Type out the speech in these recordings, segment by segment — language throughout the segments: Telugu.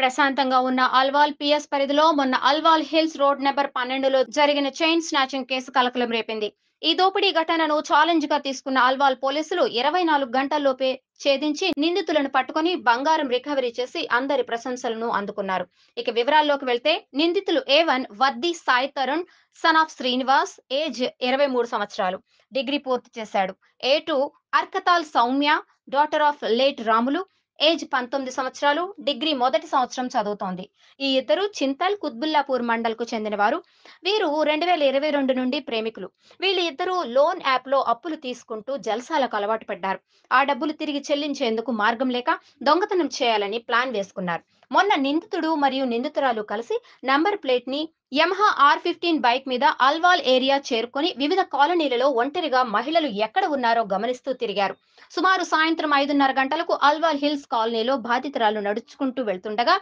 ప్రశాంతంగా ఉన్న అల్వాల్ పిఎస్ పరిధిలో మొన్న అల్వాల్ హిల్స్ రోడ్ నెంబర్ పన్నెండులో జరిగిన చైన్ స్నాచింగ్ కేసు కలకలం రేపింది ఈ దోపిడీ ఘటనను ఛాలెంజ్ గా తీసుకున్న అల్వాల్ పోలీసులు ఇరవై నాలుగు గంటల్లోపే ఛేదించి నిందితులను పట్టుకుని బంగారం రికవరీ చేసి అందరి ప్రశంసలను అందుకున్నారు ఇక వివరాల్లోకి వెళ్తే నిందితులు A one Vaddi Sai Tarun son of Srinivas age ఇరవై మూడు సంవత్సరాలు డిగ్రీ పూర్తి చేశాడు A two Arkatal Soumya daughter of late Ramulu age పంతొమ్మిది సంవత్సరాలు డిగ్రీ మొదటి సంవత్సరం చదువుతోంది ఈ ఇద్దరు చింతల్ కుత్బుల్లాపూర్ మండల్ కు చెందినవారు వీరు రెండు వేల ఇరవై రెండు నుండి ప్రేమికులు వీళ్ళు ఇద్దరు లోన్ యాప్ లో అప్పులు తీసుకుంటూ జల్సాలకు అలవాటు పడ్డారు ఆ డబ్బులు తిరిగి చెల్లించేందుకు మార్గం లేక దొంగతనం చేయాలని ప్లాన్ వేసుకున్నారు మొన్న నిందితుడు మరియు నిందితురాలు కలిసి నంబర్ ప్లేట్ ని యమహా ఆర్ ఫిఫ్టీన్ బైక్ మీద అల్వాల్ ఏరియా చేరుకొని వివిధ కాలనీలలో ఒంటరిగా మహిళలు ఎక్కడ ఉన్నారో గమనిస్తూ తిరిగారు సుమారు సాయంత్రం ఐదున్నర గంటలకు అల్వాల్ హిల్స్ కాలనీలో బాధితురాలు నడుచుకుంటూ వెళ్తుండగా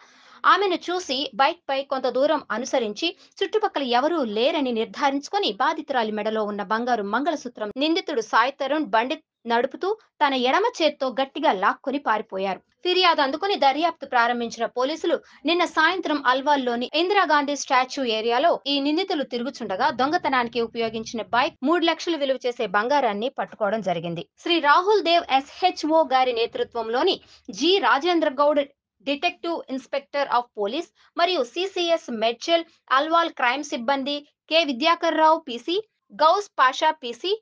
ఆమెను చూసి బైక్ పై కొంత దూరం అనుసరించి చుట్టుపక్కల ఎవరూ లేరని నిర్ధారించుకొని బాధితురాలి మెడలో ఉన్న బంగారు మంగళసూత్రం నిందితుడు సాయి తరుణ్ బండిత్ నడుపుతూ తన ఎడమ చేత్తో గట్టిగా లాక్కొని పారిపోయారు ఫిర్యాదు అందుకుని దర్యాప్తు ప్రారంభించిన పోలీసులు నిన్న సాయంత్రం అల్వాల్లోని ఇందిరాగాంధీ స్టాచ్యూ ఏరియాలో ఈ నిందితులు తిరుగుచుండగా దొంగతనానికి ఉపయోగించిన బైక్ మూడు లక్షలు విలువ చేసే బంగారాన్ని పట్టుకోవడం జరిగింది శ్రీ రాహుల్ దేవ్ ఎస్హెచ్ఓ గారి నేతృత్వంలోని G Rajendra Goud detective inspector of police మరియు సిసిఎస్ మెడ్చెల్ అల్వాల్ క్రైమ్ సిబ్బంది K Vidyakar Rao PC Ghouse Pasha PC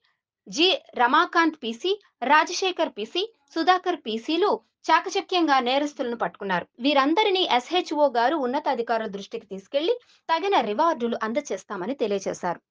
G Ramakant PC Rajashekar PC Sudhakar పిసిలు చాకచక్యంగా నేరస్తులను పట్టుకున్నారు వీరందరినీ ఎస్హెచ్ఓ గారు ఉన్నతాధికారుల దృష్టికి తీసుకెళ్లి తగిన రివార్డులు అందజేస్తామని తెలియజేశారు